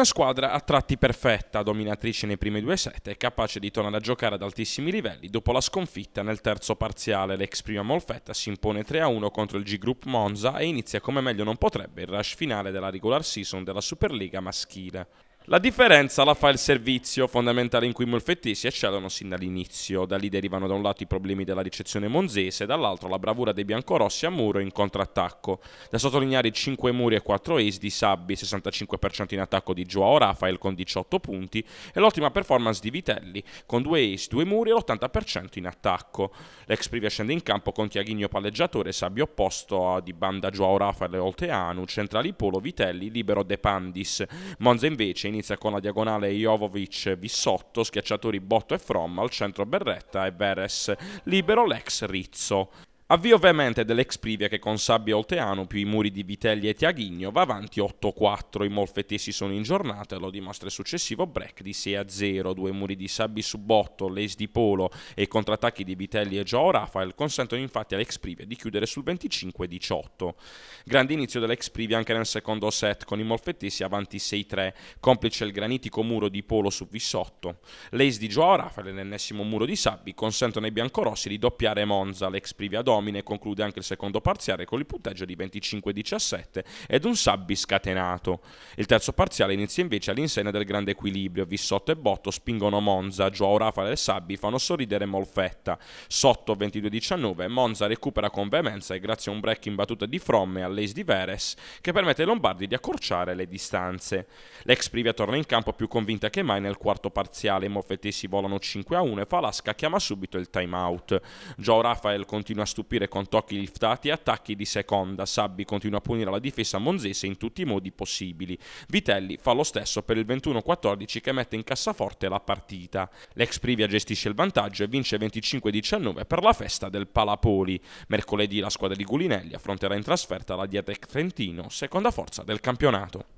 Una squadra a tratti perfetta, dominatrice nei primi due set e capace di tornare a giocare ad altissimi livelli dopo la sconfitta nel terzo parziale. L'ex prima Molfetta si impone 3-1 contro il G-Group Monza e inizia come meglio non potrebbe il rush finale della regular season della Superliga maschile. La differenza la fa il servizio, fondamentale in cui i molfettesi eccellono sin dall'inizio. Da lì derivano da un lato i problemi della ricezione monzese, dall'altro la bravura dei biancorossi a muro in contrattacco. Da sottolineare i 5 muri e 4 ace di Sabbi, 65% in attacco di Joao Rafael con 18 punti, e l'ottima performance di Vitelli con 2 ace, 2 muri e l'80% in attacco. L'ex Privia scende in campo con Tiaghigno palleggiatore, Sabbi opposto di banda Joao Rafael e Olteanu, centrali Polo, Vitelli, libero De Pandis. Monza invece in inizia con la diagonale Jovovic Vissotto, schiacciatori Botto e From, al centro Berretta e Veres, libero l'ex Rizzo. Avvio ovviamente dell'Exprivia che con Sabbia Olteano più i muri di Vitelli e Tiaghigno va avanti 8-4, i molfettesi sono in giornata, lo dimostra il successivo break di 6-0, due muri di Sabbi Botto, l'ace di Polo e i contrattacchi di Vitelli e Joao Rafael consentono infatti all'Exprivia di chiudere sul 25-18. Grande inizio dell'Exprivia anche nel secondo set con i molfettesi avanti 6-3, complice il granitico muro di Polo su Vissotto. L'ace di Joao Rafael e l'ennesimo muro di Sabbi consentono ai biancorossi di doppiare Monza, l'ex Privia Donna domine conclude anche il secondo parziale con il punteggio di 25-17 ed un sabbi scatenato. Il terzo parziale inizia invece all'insegna del grande equilibrio. Vissotto e Botto spingono Monza, Joao Rafale e Sabbi fanno sorridere Molfetta. Sotto 22-19 Monza recupera con veemenza e grazie a un break in battuta di Fromme all'ace di Veres che permette ai Lombardi di accorciare le distanze. L'ex Privia torna in campo più convinta che mai nel quarto parziale. I Molfetti si volano 5-1 e Falasca chiama subito il time out. Joao Rafael continua a stupire stupire con tocchi liftati e attacchi di seconda. Sabbi continua a punire la difesa monzese in tutti i modi possibili. Vitelli fa lo stesso per il 21-14 che mette in cassaforte la partita. L'ex Privia gestisce il vantaggio e vince 25-19 per la festa del Palapoli. Mercoledì la squadra di Gulinelli affronterà in trasferta la Diatec Trentino, seconda forza del campionato.